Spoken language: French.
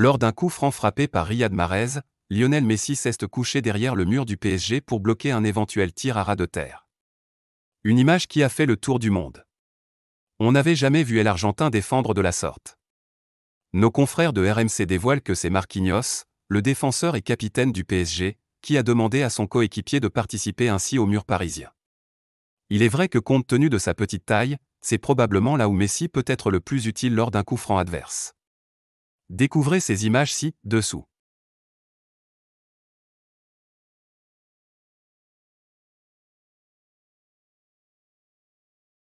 Lors d'un coup franc frappé par Riyad Mahrez, Lionel Messi s'est couché derrière le mur du PSG pour bloquer un éventuel tir à ras de terre. Une image qui a fait le tour du monde. On n'avait jamais vu l'Argentin défendre de la sorte. Nos confrères de RMC dévoilent que c'est Marquinhos, le défenseur et capitaine du PSG, qui a demandé à son coéquipier de participer ainsi au mur parisien. Il est vrai que compte tenu de sa petite taille, c'est probablement là où Messi peut être le plus utile lors d'un coup franc adverse. Découvrez ces images ci-dessous.